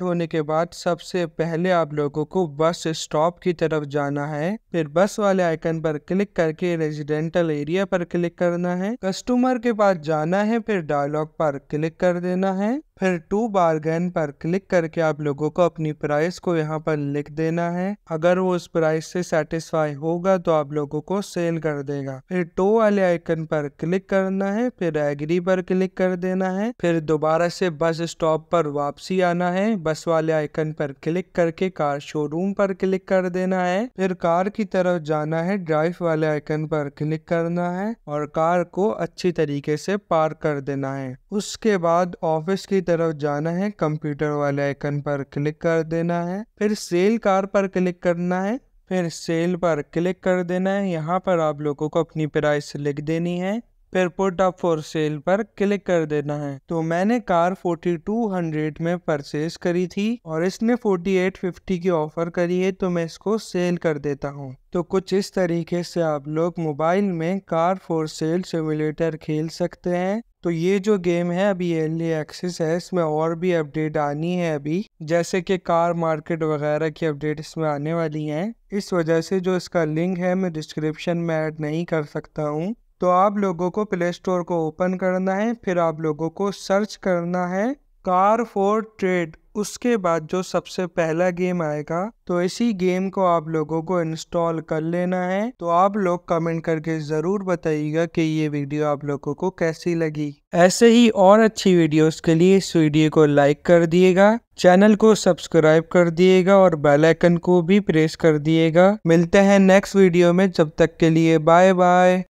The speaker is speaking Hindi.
होने के बाद सबसे पहले आप लोगों को बस स्टॉप की तरफ जाना है फिर बस वाले आइकन पर क्लिक करके रेजिडेंटल एरिया पर क्लिक करना है कस्टमर के पास जाना है फिर डायलॉग पर क्लिक कर देना है फिर टू बारगेन पर क्लिक करके आप लोगों को अपनी प्राइस को यहाँ पर लिख देना है अगर वो उस प्राइस से सेटिस्फाई होगा तो आप लोगों को सेल कर देगा फिर टो वाले आइकन पर क्लिक करना है फिर एग्री पर क्लिक कर देना है फिर दोबारा से बस स्टॉप पर वापसी आना है बस वाले आइकन पर क्लिक करके कार शोरूम पर क्लिक कर देना है फिर कार की तरफ जाना है ड्राइव वाले आइकन पर क्लिक करना है और कार को अच्छी तरीके से पार्क कर देना है उसके बाद ऑफिस की तरफ जाना है कंप्यूटर वाले आइकन पर क्लिक कर देना है फिर सेल कार पर क्लिक करना है फिर सेल पर क्लिक कर देना है यहाँ पर आप लोगों को अपनी प्राइस लिख देनी है फिर पुट अप फॉर सेल पर क्लिक कर देना है तो मैंने कार 4200 में परचेज करी थी और इसने 4850 की ऑफर करी है तो मैं इसको सेल कर देता हूँ तो कुछ इस तरीके से आप लोग मोबाइल में कार फॉर सेल सिमुलेटर खेल सकते हैं तो ये जो गेम है अभी एनली एक्सेस है इसमें और भी अपडेट आनी है अभी जैसे कि कार मार्केट वगैरह की अपडेट इसमें आने वाली हैं इस वजह से जो इसका लिंक है मैं डिस्क्रिप्शन में ऐड नहीं कर सकता हूँ तो आप लोगों को प्ले स्टोर को ओपन करना है फिर आप लोगों को सर्च करना है कार फॉर ट्रेड उसके बाद जो सबसे पहला गेम आएगा तो इसी गेम को आप लोगों को इंस्टॉल कर लेना है तो आप लोग कमेंट करके ज़रूर बताइएगा कि ये वीडियो आप लोगों को कैसी लगी ऐसे ही और अच्छी वीडियोस के लिए इस वीडियो को लाइक कर दिएगा चैनल को सब्सक्राइब कर दिएगा और बेल आइकन को भी प्रेस कर दिएगा मिलते हैं नेक्स्ट वीडियो में जब तक के लिए बाय बाय